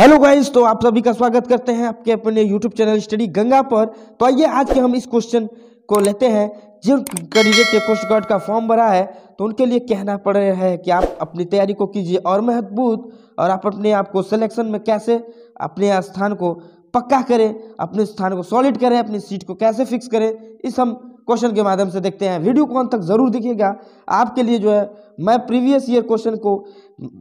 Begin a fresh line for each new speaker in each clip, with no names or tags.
hello guys तो आप सभी का स्वागत करते हैं आपके अपने यूट्यूब चैनल स्टडी गंगा पर तो आइए आज के हम इस क्वेश्चन को लेते हैं जो कैंडिडेट ने कोस्ट गार्ड का फॉर्म भरा है तो उनके लिए कहना पड़ रहा है कि आप अपनी तैयारी को कीजिए और महत्वपूर्ण और आप अपने आप को सिलेक्शन में कैसे अपने स्थान को पक्का करें अपने स्थान को सॉलिड करें अपनी सीट को कैसे फिक्स करें इस हम क्वेश्चन के माध्यम से देखते हैं वीडियो को अंत तक जरूर देखिएगा आपके लिए जो है मैं प्रीवियस ईयर क्वेश्चन को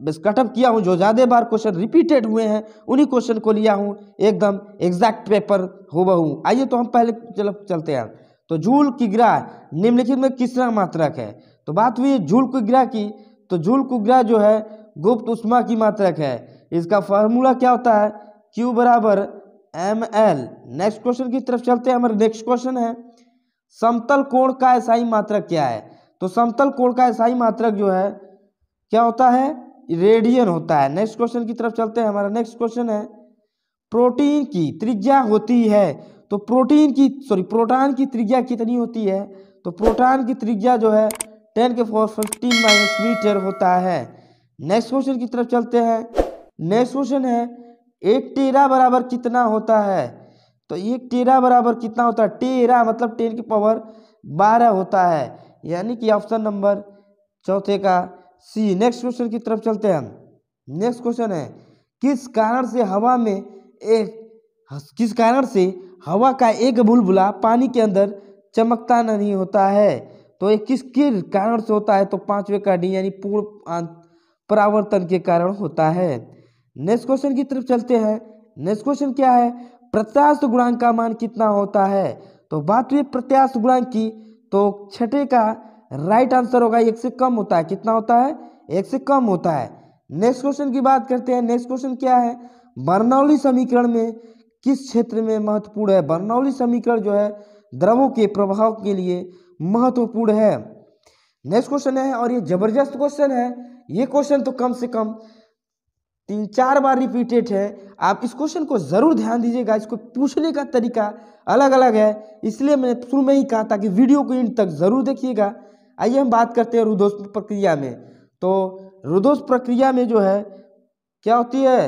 कटअप किया हूँ जो ज़्यादा बार क्वेश्चन रिपीटेड हुए हैं उन्हीं क्वेश्चन को लिया हूँ एकदम एग्जैक्ट पेपर हो बहू आइए तो हम पहले चलो चलते हैं तो झूल की ग्रह निम्नलिखित में किसरा मात्रक है तो बात हुई है की ग्रह की तो झूल की ग्रह जो है गुप्त उष्मा की मात्रक है इसका फार्मूला क्या होता है क्यू बराबर एम एल नेक्स्ट क्वेश्चन की तरफ चलते हैं हमारे नेक्स्ट क्वेश्चन है समतल कोण का एसआई मात्रक क्या है तो समतल कोण का एसआई मात्रक जो है क्या होता है रेडियन होता है नेक्स्ट क्वेश्चन की तरफ चलते हैं हमारा नेक्स्ट क्वेश्चन है प्रोटीन की त्रिज्या होती है तो प्रोटीन की सॉरी प्रोटान की त्रिज्या कितनी होती है तो प्रोटान की त्रिज्या जो है टेन के फोर फिफ्टीन माइनस मीटर होता है नेक्स्ट क्वेश्चन की तरफ चलते हैं नेक्स्ट क्वेश्चन है एक टेरा बराबर कितना होता है तो एक टेरा बराबर कितना होता है टेरा मतलब टेन की पावर बारह होता है यानी कि ऑप्शन नंबर चौथे का सी नेक्स्ट क्वेश्चन की तरफ चलते हैं हम नेक्स्ट क्वेश्चन है किस कारण से हवा में एक किस कारण से हवा का एक बुलबुला पानी के अंदर चमकता नहीं होता है तो ये किसके कारण से होता है तो पांचवे का डी यानी पूर्ण परावर्तन के कारण होता है नेक्स्ट क्वेश्चन की तरफ चलते हैं नेक्स्ट क्वेश्चन क्या है प्रत्याश गुणांक का मान कितना होता है तो बात हुई प्रत्याश गुणांक की तो छठे का राइट आंसर होगा एक से कम होता है कितना होता है एक से कम होता है नेक्स्ट क्वेश्चन की बात करते हैं नेक्स्ट क्वेश्चन क्या है बर्नौली समीकरण में किस क्षेत्र में महत्वपूर्ण है बर्नौली समीकरण जो है द्रवों के प्रभाव के लिए महत्वपूर्ण है नेक्स्ट क्वेश्चन है और ये जबरदस्त क्वेश्चन है ये क्वेश्चन तो कम से कम तीन चार बार रिपीटेड है आप इस क्वेश्चन को ज़रूर ध्यान दीजिएगा इसको पूछने का तरीका अलग अलग है इसलिए मैंने शुरू में ही कहा ताकि वीडियो को इन तक ज़रूर देखिएगा आइए हम बात करते हैं रुदोष प्रक्रिया में तो रुदोष प्रक्रिया में जो है क्या होती है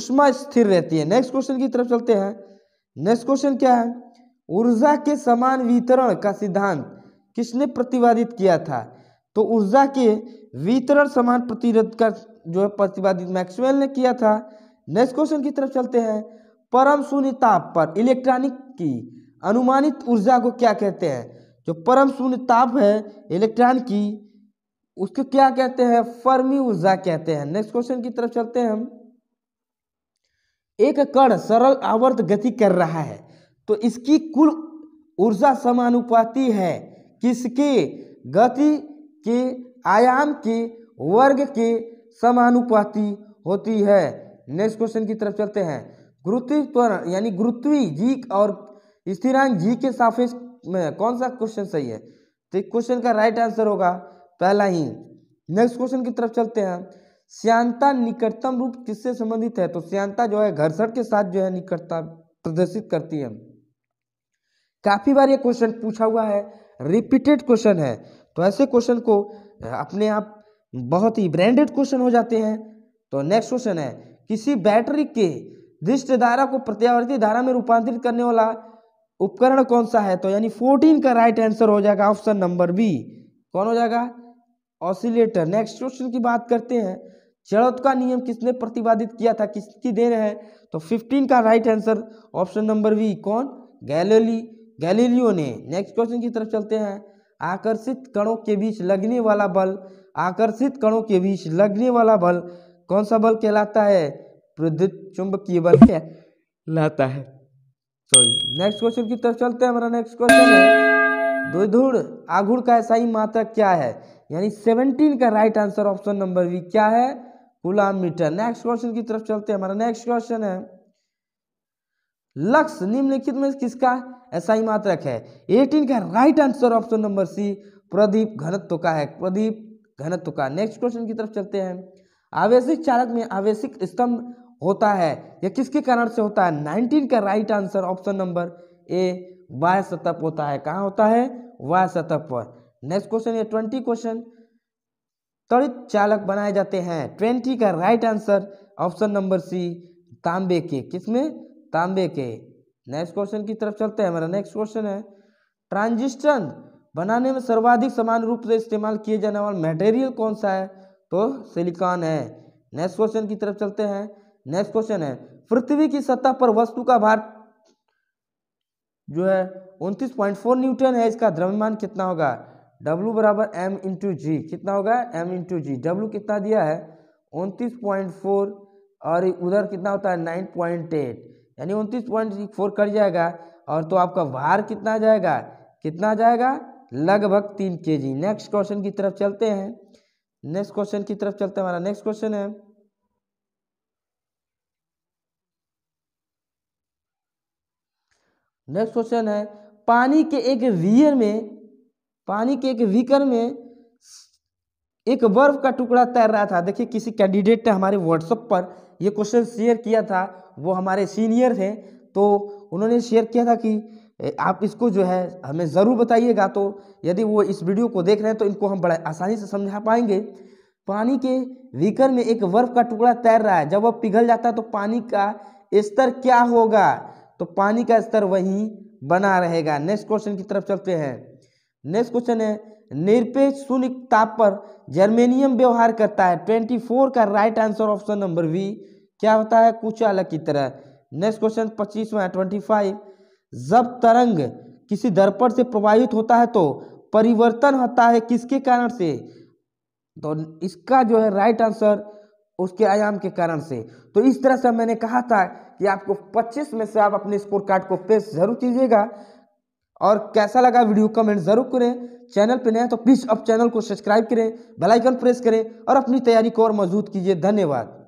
उष्मा स्थिर रहती है नेक्स्ट क्वेश्चन की तरफ चलते हैं नेक्स्ट क्वेश्चन क्या है ऊर्जा के समान वितरण का सिद्धांत किसने प्रतिपादित किया था तो ऊर्जा के वितरण समान प्रतिरोध का जो है प्रतिपादित मैक्सवेल ने किया था नेक्स्ट क्वेश्चन की तरफ चलते हैं परम शून्य ताप पर इलेक्ट्रॉनिक की अनुमानित ऊर्जा को क्या कहते हैं जो परम शून्य ताप है इलेक्ट्रॉन की उसको क्या कहते हैं फर्मी ऊर्जा कहते हैं नेक्स्ट क्वेश्चन की तरफ चलते हैं हम एक कण सरल आवर्त गति कर रहा है तो इसकी कुल ऊर्जा समानुपाती है किसके गति के आयाम के वर्ग के समानुपाती होती है नेक्स्ट क्वेश्चन की तरफ चलते हैं गुरुत्वी त्वरण यानी गुरुत्वी जी और स्थिरांक जी के सापेक्ष में कौन सा क्वेश्चन सही है तो क्वेश्चन का राइट आंसर होगा पहला ही नेक्स्ट क्वेश्चन की तरफ चलते हैं श्यांता निकटतम रूप किससे संबंधित है तो श्यांता जो है घर्षण के साथ जो है निकटता प्रदर्शित करती है काफी बार ये क्वेश्चन पूछा हुआ है रिपीटेड क्वेश्चन है तो ऐसे क्वेश्चन को अपने आप बहुत ही ब्रांडेड क्वेश्चन हो जाते हैं तो नेक्स्ट क्वेश्चन है किसी बैटरी के दृष्ट धारा को प्रत्यावर्ती धारा में रूपांतरित करने वाला उपकरण कौन सा है तो यानी फोर्टीन का राइट आंसर हो जाएगा ऑप्शन नंबर बी कौन हो जाएगा ऑसिलेटर नेक्स्ट क्वेश्चन की बात करते हैं चढ़त का नियम किसने प्रतिपादित किया था किसकी देन है तो फिफ्टीन का right answer option number B कौन गैलेली गैलीलियो ने नेक्स्ट क्वेश्चन की तरफ चलते हैं आकर्षित कणों के बीच लगने वाला बल आकर्षित कणों के बीच लगने वाला बल कौन सा बल कहलाता है विद्युत चुंबकीय बल कहलाता है सॉरी नेक्स्ट क्वेश्चन की तरफ चलते हैं हमारा नेक्स्ट क्वेश्चन है दुधुर आघुड़ का ही मात्रक क्या है यानी सेवनटीन का right answer option number B क्या है कूलाम मीटर नेक्स्ट क्वेश्चन की तरफ चलते हैं हमारा नेक्स्ट क्वेश्चन है लक्ष्य निम्नलिखित में किसका ही मात्रक है एटीन का right answer option number C प्रदीप घनत्व का है प्रदीप घनत्व का नेक्स्ट क्वेश्चन की तरफ चलते हैं आवेशिक चालक में आवेशिक स्तंभ होता है यह किसके कारण से होता है नाइनटीन का right answer option number A वाय सतप होता है कहाँ होता है वाय सतप पर नेक्स्ट क्वेश्चन है ट्वेंटी क्वेश्चन त्वरित चालक बनाए जाते हैं ट्वेंटी का right answer option number C तांबे के किसमें तांबे के नेक्स्ट क्वेश्चन की तरफ चलते हैं हमारा नेक्स्ट क्वेश्चन है ट्रांजिस्टर बनाने में सर्वाधिक समान रूप से इस्तेमाल किए जाने वाला मटेरियल कौन सा है तो सिलिकॉन है नेक्स्ट क्वेश्चन की तरफ चलते हैं नेक्स्ट क्वेश्चन है पृथ्वी की सतह पर वस्तु का भार जो है उनतीस पॉइंट फोर न्यूटन है इसका द्रव्यमान कितना होगा W बराबर एम इंटू जी कितना होगा एम इंटू जी डब्लू कितना दिया है उनतीस पॉइंट फोर और उधर कितना होता है नाइन पॉइंट एट यानी उनतीस पॉइंट फोर कट जाएगा और तो आपका भार कितना जाएगा कितना जाएगा लगभग तीन के जी नेक्स्ट क्वेश्चन की तरफ चलते हैं नेक्स्ट क्वेश्चन की तरफ चलते हैं हमारा नेक्स्ट क्वेश्चन है नेक्स्ट क्वेश्चन है पानी के एक वियर में पानी के एक विकर में एक वर्ब का टुकड़ा तैर रहा था देखिए किसी कैंडिडेट ने हमारे व्हाट्सअप पर ये क्वेश्चन शेयर किया था वो हमारे सीनियर थे तो उन्होंने शेयर किया था कि आप इसको जो है हमें ज़रूर बताइएगा तो यदि वो इस वीडियो को देख रहे हैं तो इनको हम बड़ा आसानी से समझा पाएंगे पानी के वीकर में एक वर्फ का टुकड़ा तैर रहा है जब वह पिघल जाता है तो पानी का स्तर क्या होगा तो पानी का स्तर वही बना रहेगा नेक्स्ट क्वेश्चन की तरफ चलते हैं नेक्स्ट क्वेश्चन है निरपेक्ष शून्य ताप पर जर्मेनियम व्यवहार करता है ट्वेंटी फोर का right answer option number B क्या होता है कुछ अलग की तरह नेक्स्ट क्वेश्चन पच्चीसवा ट्वेंटी फाइव जब तरंग किसी दर्पण से प्रभावित होता है तो परिवर्तन होता है किसके कारण से तो इसका जो है राइट आंसर उसके आयाम के कारण से तो इस तरह से मैंने कहा था कि आपको 25 में से आप अपने स्कोर कार्ड को पेश जरूर कीजिएगा और कैसा लगा वीडियो कमेंट जरूर करें चैनल पर नए तो प्लीज़ अब चैनल को सब्सक्राइब करें बेलाइकन प्रेस करें और अपनी तैयारी को और मजबूत कीजिए धन्यवाद